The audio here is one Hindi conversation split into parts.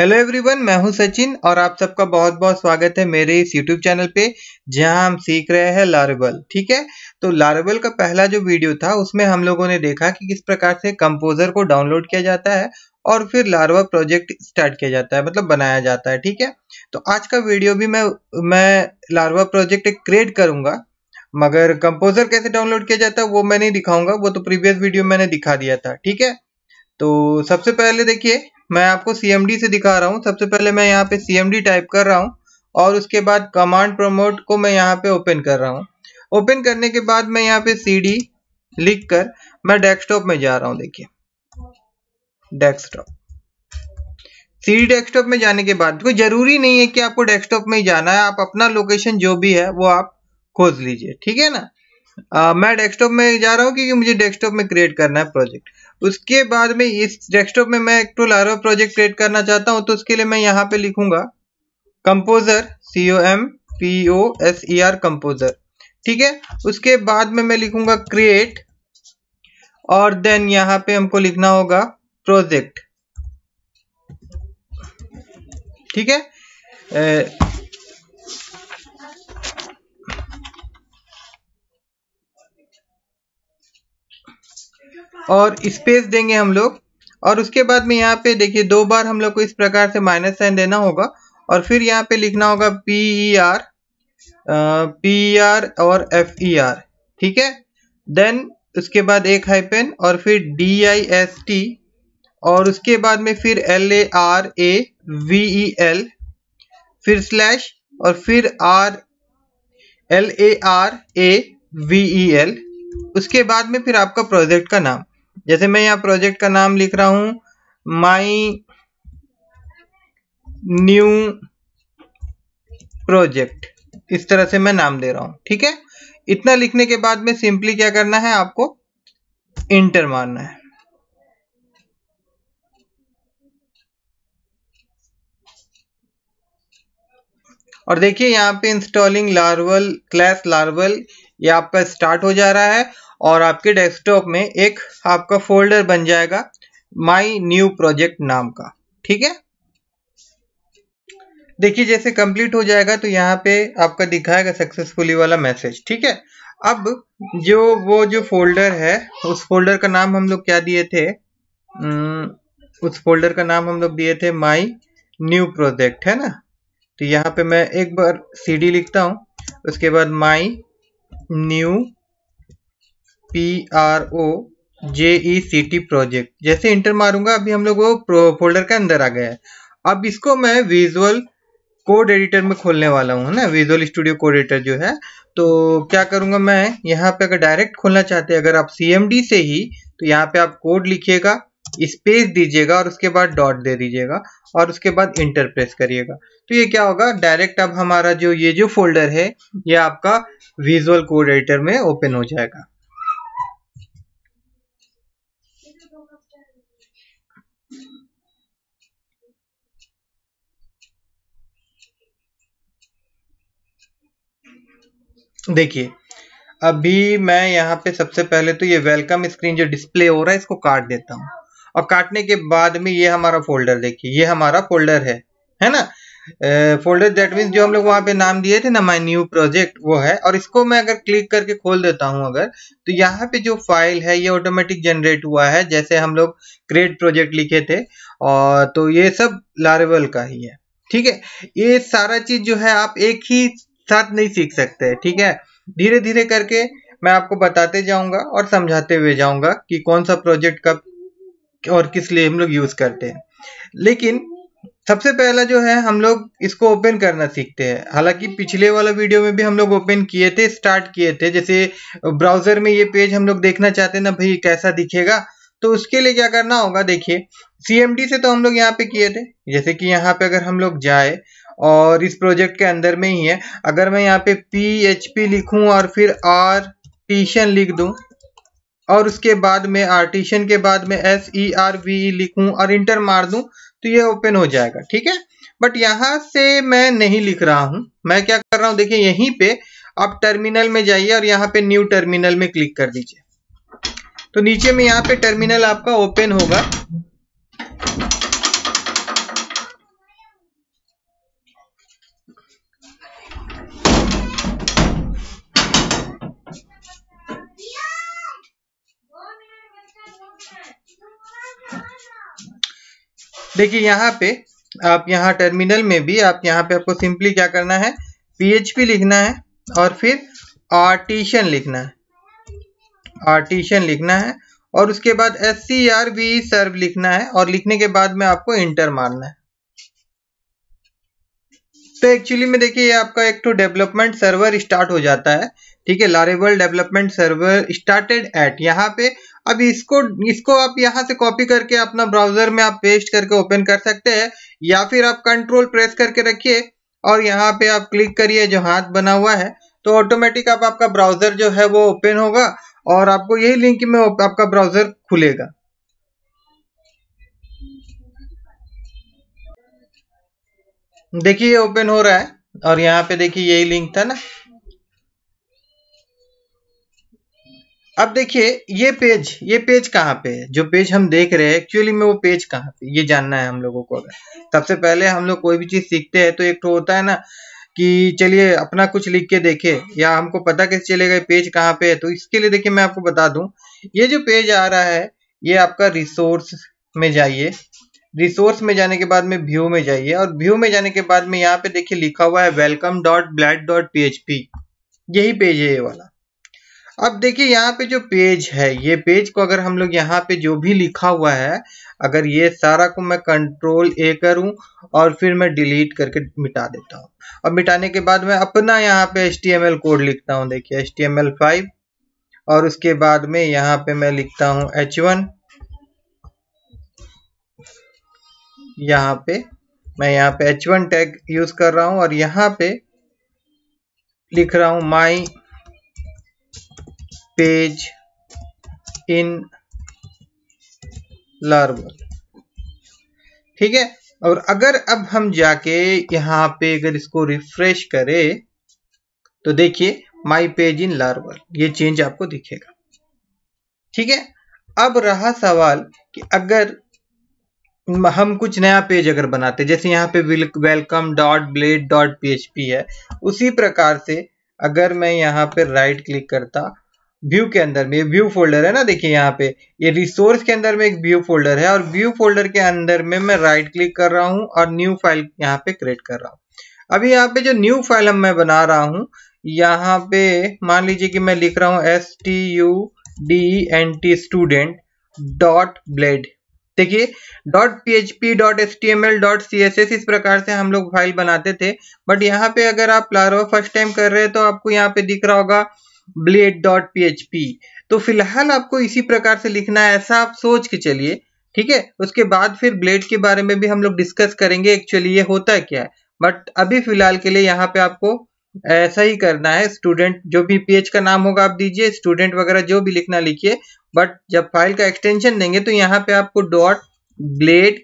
हेलो एवरीवन मैं हूं सचिन और आप सबका बहुत बहुत स्वागत है मेरे इस यूट्यूब चैनल पे जहां हम सीख रहे हैं लारेबल ठीक है तो लारेबल का पहला जो वीडियो था उसमें हम लोगों ने देखा कि किस प्रकार से कंपोजर को डाउनलोड किया जाता है और फिर लार्वा प्रोजेक्ट स्टार्ट किया जाता है मतलब बनाया जाता है ठीक है तो आज का वीडियो भी मैं मैं लार्वा प्रोजेक्ट क्रिएट करूंगा मगर कंपोजर कैसे डाउनलोड किया जाता है वो मैं नहीं दिखाऊंगा वो तो प्रीवियस वीडियो मैंने दिखा दिया था ठीक है तो सबसे पहले देखिए मैं आपको cmd से दिखा रहा हूँ सबसे पहले मैं यहाँ पे cmd टाइप कर रहा हूँ और उसके बाद कमांड प्रमोट को मैं यहाँ पे ओपन कर रहा हूँ ओपन करने के बाद मैं यहाँ पे cd लिख कर मैं डेस्कटॉप में जा रहा हूँ देखिए डेस्कटॉप सीडी डेस्कटॉप में जाने के बाद कोई जरूरी नहीं है कि आपको डेस्कटॉप में ही जाना है आप अपना लोकेशन जो भी है वो आप खोज लीजिए ठीक है ना आ, मैं डेस्कटॉप में जा रहा हूँ क्योंकि मुझे डेस्कटॉप में क्रिएट करना है प्रोजेक्ट उसके बाद में इस डेस्कटॉप में मैं एक तो लार्वा प्रोजेक्ट क्रिएट करना चाहता हूँ तो उसके लिए मैं यहाँ पे लिखूंगा composer C O M P O S E R composer ठीक है उसके बाद में मैं लिखूंगा क्रिएट और देन यहाँ पे हमको लिखना होगा प्रोजेक्ट ठीक है और स्पेस देंगे हम लोग और उसके बाद में यहाँ पे देखिए दो बार हम लोग को इस प्रकार से माइनस साइन देना होगा और फिर यहाँ पे लिखना होगा P E R P E R और एफ ई आर ठीक है देन उसके बाद एक हाइपेन और फिर डी आई एस टी और उसके बाद में फिर L A R A V E L फिर स्लैश और फिर R L A R A V E L उसके बाद में फिर आपका प्रोजेक्ट का नाम जैसे मैं यहाँ प्रोजेक्ट का नाम लिख रहा हूं माई न्यू प्रोजेक्ट इस तरह से मैं नाम दे रहा हूं ठीक है इतना लिखने के बाद में सिंपली क्या करना है आपको इंटर मारना है और देखिए यहाँ पे इंस्टॉलिंग लार्वल क्लास लार्वल ये आपका स्टार्ट हो जा रहा है और आपके डेस्कटॉप में एक आपका फोल्डर बन जाएगा माई न्यू प्रोजेक्ट नाम का ठीक है देखिए जैसे कंप्लीट हो जाएगा तो यहाँ पे आपका दिखाएगा सक्सेसफुली वाला मैसेज ठीक है अब जो वो जो फोल्डर है उस फोल्डर का नाम हम लोग क्या दिए थे उस फोल्डर का नाम हम लोग दिए थे माई न्यू प्रोजेक्ट है ना तो यहाँ पे मैं एक बार सीडी लिखता हूँ उसके बाद my new P R O J E C T project जैसे इंटर मारूंगा अभी हम लोग वो फोल्डर के अंदर आ गया है अब इसको मैं विजुअल कोड एडिटर में खोलने वाला हूँ ना विजुअल स्टूडियो कोड एडिटर जो है तो क्या करूँगा मैं यहाँ पे अगर डायरेक्ट खोलना चाहते हैं अगर आप सी से ही तो यहाँ पे आप कोड लिखिएगा स्पेस दीजिएगा और उसके बाद डॉट दे दीजिएगा और उसके बाद इंटर प्रेस करिएगा तो ये क्या होगा डायरेक्ट अब हमारा जो ये जो फोल्डर है ये आपका विजुअल कोड एडिटर में ओपन हो जाएगा देखिए अभी मैं यहाँ पे सबसे पहले तो ये वेलकम स्क्रीन जो डिस्प्ले हो रहा है इसको काट देता हूँ और काटने के बाद में ये हमारा फोल्डर देखिए ये हमारा फोल्डर है है ना फोल्डर दैट मीन जो हम लोग वहां पे नाम दिए थे ना माई न्यू प्रोजेक्ट वो है और इसको मैं अगर क्लिक करके खोल देता हूँ अगर तो यहाँ पे जो फाइल है ये ऑटोमेटिक जनरेट हुआ है जैसे हम लोग क्रिएट प्रोजेक्ट लिखे थे और तो ये सब लारेवल का ही है ठीक है ये सारा चीज जो है आप एक ही साथ नहीं सीख सकते ठीक है धीरे धीरे करके मैं आपको बताते जाऊंगा और समझाते हुए जाऊंगा कि कौन सा प्रोजेक्ट कब और किस लिए हम लोग यूज करते हैं लेकिन सबसे पहला जो है हम लोग इसको ओपन करना सीखते हैं हालांकि पिछले वाला वीडियो में भी हम लोग ओपन किए थे स्टार्ट किए थे जैसे ब्राउजर में ये पेज हम लोग देखना चाहते हैं ना भाई कैसा दिखेगा तो उसके लिए क्या करना होगा देखिए सीएमडी से तो हम लोग यहाँ पे किए थे जैसे कि यहाँ पे अगर हम लोग जाए और इस प्रोजेक्ट के अंदर में ही है अगर मैं यहाँ पे पी एच पी लिखूँ और फिर आर टीशन लिख दूँ और उसके बाद में आर्टिशन के बाद में S E e R V e लिखू और इंटर मार दू तो ये ओपन हो जाएगा ठीक है बट यहां से मैं नहीं लिख रहा हूं मैं क्या कर रहा हूं देखिए यहीं पे आप टर्मिनल में जाइए और यहाँ पे न्यू टर्मिनल में क्लिक कर दीजिए तो नीचे में यहाँ पे टर्मिनल आपका ओपन होगा देखिए यहाँ पे आप यहाँ टर्मिनल में भी आप यहाँ पे आपको सिंपली क्या करना है पीएचपी लिखना है और फिर आर्टिशन लिखना है आर्टिशन लिखना है और उसके बाद S C R V serve लिखना है और लिखने के बाद में आपको इंटर मारना है तो एक्चुअली में देखिए ये आपका एक तो डेवलपमेंट सर्वर स्टार्ट हो जाता है ठीक है लारेबल डेवलपमेंट सर्वर स्टार्टेड एट यहाँ पे अब इसको इसको आप यहाँ से कॉपी करके अपना ब्राउजर में आप पेस्ट करके ओपन कर सकते हैं या फिर आप कंट्रोल प्रेस करके रखिए और यहाँ पे आप क्लिक करिए जो हाथ बना हुआ है तो ऑटोमेटिक आप आपका ब्राउजर जो है वो ओपन होगा और आपको यही लिंक में आपका ब्राउजर खुलेगा देखिए ओपन हो रहा है और यहाँ पे देखिए यही लिंक था ना अब देखिए ये पेज ये पेज कहाँ पे है जो पेज हम देख रहे हैं एक्चुअली में वो पेज कहाँ पे ये जानना है हम लोगों को अगर सबसे पहले हम लोग कोई भी चीज सीखते हैं तो एक तो होता है ना कि चलिए अपना कुछ लिख के देखे या हमको पता कैसे चलेगा पेज कहाँ पे है तो इसके लिए देखिए मैं आपको बता दूं ये जो पेज आ रहा है ये आपका रिसोर्स में जाइए रिसोर्स में जाने के बाद में व्यू में जाइए और व्यू में जाने के बाद में यहाँ पे देखिए लिखा हुआ है welcome dot blade dot P यही पेज है ये वाला अब देखिए यहाँ पे जो पेज है ये पेज को अगर हम लोग यहाँ पे जो भी लिखा हुआ है अगर ये सारा को मैं कंट्रोल ए करूँ और फिर मैं डिलीट करके मिटा देता हूँ और मिटाने के बाद मैं अपना यहाँ पे एच कोड लिखता हूँ देखिए एच टी और उसके बाद में यहाँ पे मैं लिखता हूँ एच वन यहाँ पे मैं यहाँ पे H1 टैग यूज कर रहा हूँ और यहाँ पे लिख रहा हूँ माई पेज इन लार्वल ठीक है और अगर अब हम जाके यहां पे अगर इसको रिफ्रेश करें तो देखिए माई पेज इन लार्वल ये चेंज आपको दिखेगा ठीक है अब रहा सवाल कि अगर हम कुछ नया पेज अगर बनाते जैसे यहाँ पे welcome dot blade dot P है उसी प्रकार से अगर मैं यहाँ पे राइट क्लिक करता व्यू के अंदर में व्यू फोल्डर है ना देखिए यहाँ पे ये रिसोर्स के अंदर में एक व्यू फोल्डर है और व्यू फोल्डर के अंदर में मैं राइट क्लिक कर रहा हूँ और न्यू फाइल यहाँ पे क्रिएट कर रहा हूँ अभी यहाँ पे जो न्यू फाइल मैं बना रहा हूँ यहाँ पे मान लीजिए कि मैं लिख रहा हूँ S T U D N T student dot blade देखिए dot P H P dot S T M L dot C S S इस प्रकार से हम लोग फाइल बनाते थे बट यहाँ पे अगर आप लारो फर्स्ट टाइम कर रहे हैं तो आपको यहाँ पे दिख रहा होगा ब्लेड डॉट पी तो फिलहाल आपको इसी प्रकार से लिखना है ऐसा आप सोच के चलिए ठीक है उसके बाद फिर ब्लेड के बारे में भी हम लोग डिस्कस करेंगे एक्चुअली ये होता है क्या है बट अभी फिलहाल के लिए यहाँ पे आपको ऐसा ही करना है स्टूडेंट जो भी पीएच का नाम होगा आप दीजिए स्टूडेंट वगैरह जो भी लिखना लिखिए बट जब फाइल का एक्सटेंशन देंगे तो यहाँ पे आपको डॉट ब्लेड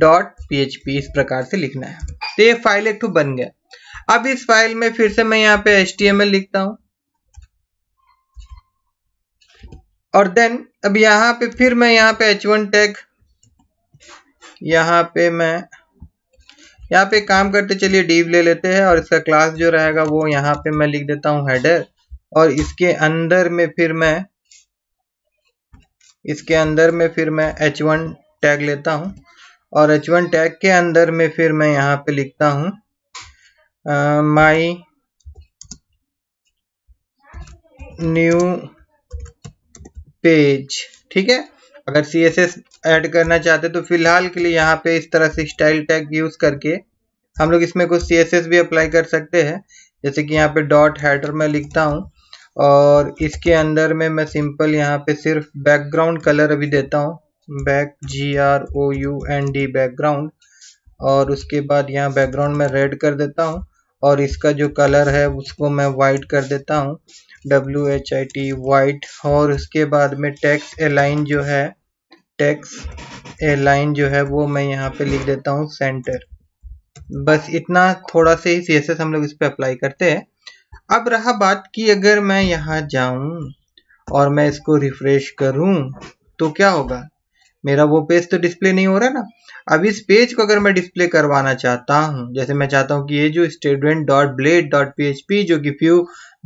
डॉट पी इस प्रकार से लिखना है तो ये फाइल एक बन गया अब इस फाइल में फिर से मैं यहाँ पे एच लिखता हूँ और देन अब यहाँ पे फिर मैं यहाँ पे एच वन टैग यहां पे मैं यहाँ पे काम करते चलिए डीव ले लेते हैं और इसका क्लास जो रहेगा वो यहाँ पे मैं लिख देता हूँ हेडर और इसके अंदर में फिर मैं इसके अंदर में फिर मैं एच वन टैग लेता हूँ और एच वन टैग के अंदर में फिर मैं यहाँ पे लिखता हूँ माई न्यू पेज ठीक है अगर सी एस एस ऐड करना चाहते तो फिलहाल के लिए यहाँ पे इस तरह से स्टाइल टैग यूज़ करके हम लोग इसमें कुछ सी एस एस भी अप्लाई कर सकते हैं जैसे कि यहाँ पे डॉट हैडर में लिखता हूँ और इसके अंदर में मैं सिंपल यहाँ पे सिर्फ बैकग्राउंड कलर अभी देता हूँ back G R O U N D background और उसके बाद यहाँ बैकग्राउंड में रेड कर देता हूँ और इसका जो कलर है उसको मैं वाइट कर देता हूँ W H I T white और उसके बाद में टैक्स एलाइन जो है टैक्स एलाइन जो है वो मैं यहाँ पे लिख देता हूँ सेंटर बस इतना थोड़ा से ही सी हम लोग इस पर अप्लाई करते हैं अब रहा बात कि अगर मैं यहाँ जाऊँ और मैं इसको रिफ्रेश करूँ तो क्या होगा मेरा वो पेज तो डिस्प्ले नहीं हो रहा ना अब इस पेज को अगर मैं डिस्प्ले करवाना चाहता हूँ जैसे मैं चाहता हूँ कि ये जो student dot blade dot P जो कि व्यू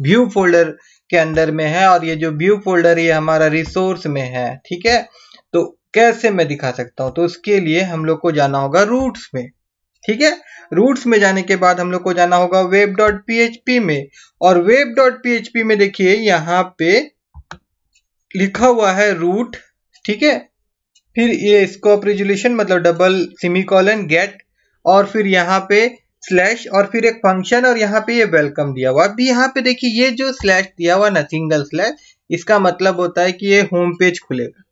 व्यू फोल्डर के अंदर में है और ये जो व्यू फोल्डर ये हमारा रिसोर्स में है ठीक है तो कैसे मैं दिखा सकता हूँ तो उसके लिए हम लोग को जाना होगा रूट्स में ठीक है रूट्स में जाने के बाद हम लोग को जाना होगा web dot P H P में और वेब डॉट पी में देखिए यहाँ पे लिखा हुआ है रूट ठीक है फिर ये स्कोप रेजुलेशन मतलब डबल सिमिकॉलन गेट और फिर यहाँ पे स्लैश और फिर एक फंक्शन और यहाँ पे ये वेलकम दिया हुआ अभी यहाँ पे देखिए ये जो स्लैश दिया हुआ ना सिंगल स्लैश इसका मतलब होता है कि ये होम पेज खुलेगा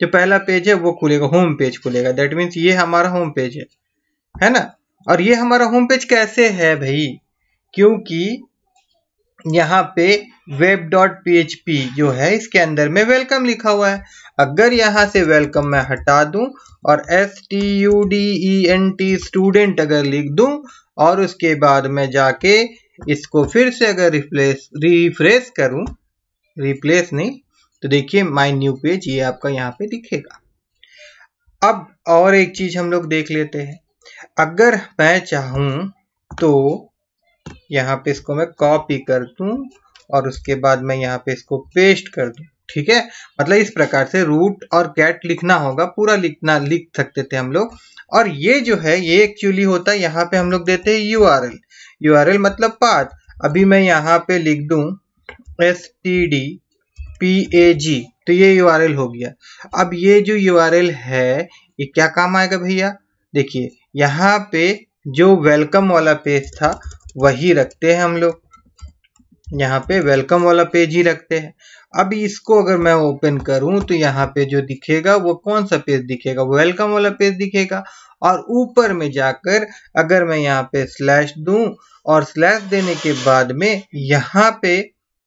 जो पहला पेज है वो खुलेगा होम पेज खुलेगा दैट मीन्स ये हमारा होम पेज है है ना और ये हमारा होम पेज कैसे है भाई क्योंकि यहाँ पे वेब डॉट पी जो है इसके अंदर में वेलकम लिखा हुआ है अगर यहाँ से वेलकम मैं हटा दूँ और S T U D E N T student अगर लिख दूँ और उसके बाद मैं जाके इसको फिर से अगर रिप्लेस रिफ्रेश करूँ रिप्लेस नहीं तो देखिए माई न्यू पेज ये आपका यहाँ पे दिखेगा अब और एक चीज़ हम लोग देख लेते हैं अगर मैं चाहूँ तो यहाँ पे इसको मैं कॉपी कर दू और उसके बाद मैं यहाँ पे इसको पेस्ट कर दू ठीक है मतलब इस प्रकार से रूट और कैट लिखना होगा पूरा लिखना लिख सकते थे हम लोग और ये जो है ये एक्चुअली होता है यहाँ पे हम लोग देते हैं U R L U R L मतलब पाथ अभी मैं यहाँ पे लिख दू S T D P A G तो ये यू आर एल हो गया अब ये जो यू आर एल है ये क्या काम आएगा भैया देखिए यहाँ पे जो वेलकम वाला पेज था वही रखते हैं हम लोग यहाँ पे वेलकम वाला पेज ही रखते हैं अब इसको अगर मैं ओपन करूं तो यहाँ पे जो दिखेगा वो कौन सा पेज दिखेगा वेलकम वाला पेज दिखेगा और ऊपर में जाकर अगर मैं यहाँ पे स्लैश दूं और स्लैश देने के बाद में यहाँ पे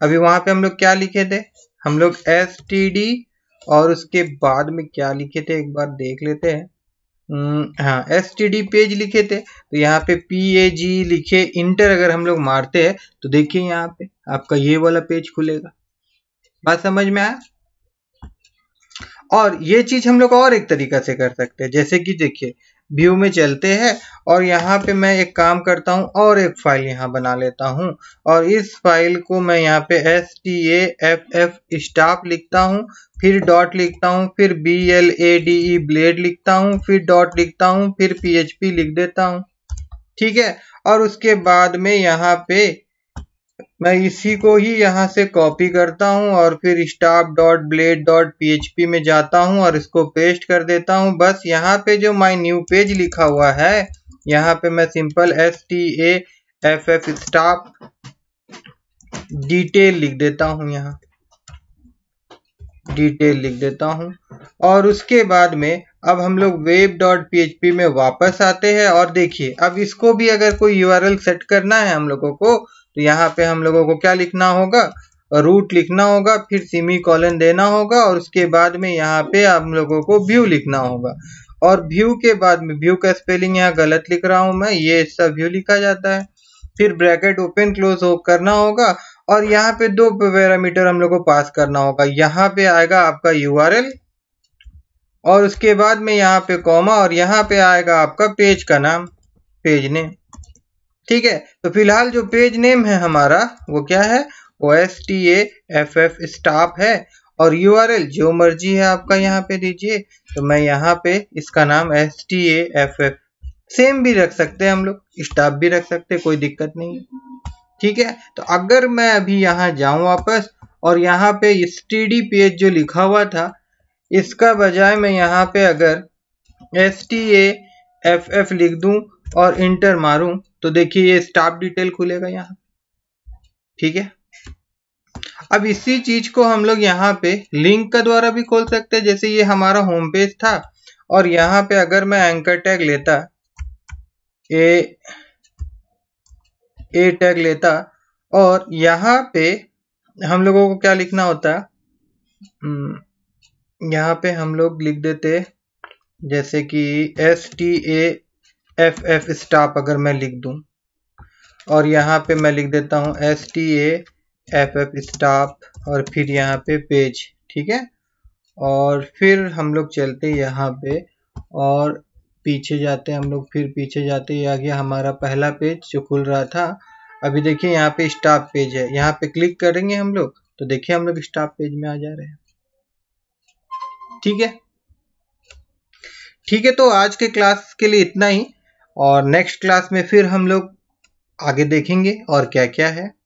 अभी वहां पे हम लोग क्या लिखे थे हम लोग एस टी डी और उसके बाद में क्या लिखे थे एक बार देख लेते हैं हम्म, हाँ एस टी डी पेज लिखे थे तो यहाँ पे पी ए जी लिखे इंटर अगर हम लोग मारते हैं तो देखिए यहाँ पे आपका ये वाला पेज खुलेगा बात समझ में आया और ये चीज हम लोग और एक तरीका से कर सकते हैं जैसे कि देखिए व्यू में चलते हैं और यहाँ पे मैं एक काम करता हूँ और एक फाइल यहाँ बना लेता हूँ और इस फाइल को मैं यहाँ पे S T A F F staff लिखता हूँ फिर डॉट लिखता हूँ फिर B L A D E blade लिखता हूँ फिर डॉट लिखता हूँ फिर पी एच पी लिख देता हूँ ठीक है और उसके बाद में यहाँ पे मैं इसी को ही यहाँ से कॉपी करता हूँ और फिर staff dot blade dot P में जाता हूँ और इसको पेस्ट कर देता हूँ बस यहाँ पे जो माई न्यू पेज लिखा हुआ है यहाँ पे मैं simple S T A F F staff detail लिख देता हूँ यहाँ डिटेल लिख देता हूँ और उसके बाद में अब हम लोग वेब डॉट पी में वापस आते हैं और देखिए अब इसको भी अगर कोई यू सेट करना है हम लोगों को तो यहाँ पे हम लोगों को क्या लिखना होगा रूट लिखना होगा फिर सिमी कॉलन देना होगा और उसके बाद में यहाँ पे हम लोगों को व्यू लिखना होगा और व्यू के बाद में व्यू का स्पेलिंग यहाँ गलत लिख रहा हूँ मैं ये सब व्यू लिखा जाता है फिर ब्रैकेट ओपन क्लोज हो करना होगा और यहाँ पे दो पैरामीटर हम लोग को पास करना होगा यहाँ पे आएगा आपका यू और उसके बाद में यहाँ पे कॉमा और यहाँ पे आएगा आपका पेज का नाम पेज नेम ठीक है तो फिलहाल जो पेज नेम है हमारा वो क्या है O S T A F F staff है और यू आर एल जो मर्जी है आपका यहाँ पे दीजिए तो मैं यहाँ पे इसका नाम S T A F F same भी रख सकते हैं हम लोग स्टाफ भी रख सकते हैं कोई दिक्कत नहीं है ठीक है तो अगर मैं अभी यहाँ जाऊँ वापस और यहाँ पे टी डी पेज जो लिखा हुआ था इसका बजाय मैं यहाँ पे अगर S T A F F लिख दूँ और इंटर मारूँ तो देखिए ये स्टाफ डिटेल खुलेगा यहाँ ठीक है अब इसी चीज को हम लोग यहाँ पे लिंक का द्वारा भी खोल सकते हैं जैसे ये हमारा होम पेज था और यहाँ पे अगर मैं एंकर टैग लेता ए ए टैग लेता और यहाँ पे हम लोगों को क्या लिखना होता हम्म, यहाँ पे हम लोग लिख देते जैसे कि S T A F F staff अगर मैं लिख दूं और यहाँ पे मैं लिख देता हूँ S T A F F staff और फिर यहाँ पे पेज ठीक है और फिर हम लोग चलते यहाँ पे और पीछे जाते हम लोग फिर पीछे जाते ये आ गया हमारा पहला पेज जो खुल रहा था अभी देखिए यहाँ पे स्टाफ पेज है यहाँ पे क्लिक करेंगे हम लोग तो देखिए हम लोग स्टाफ पेज में आ जा रहे हैं ठीक है ठीक है तो आज के क्लास के लिए इतना ही और नेक्स्ट क्लास में फिर हम लोग आगे देखेंगे और क्या क्या है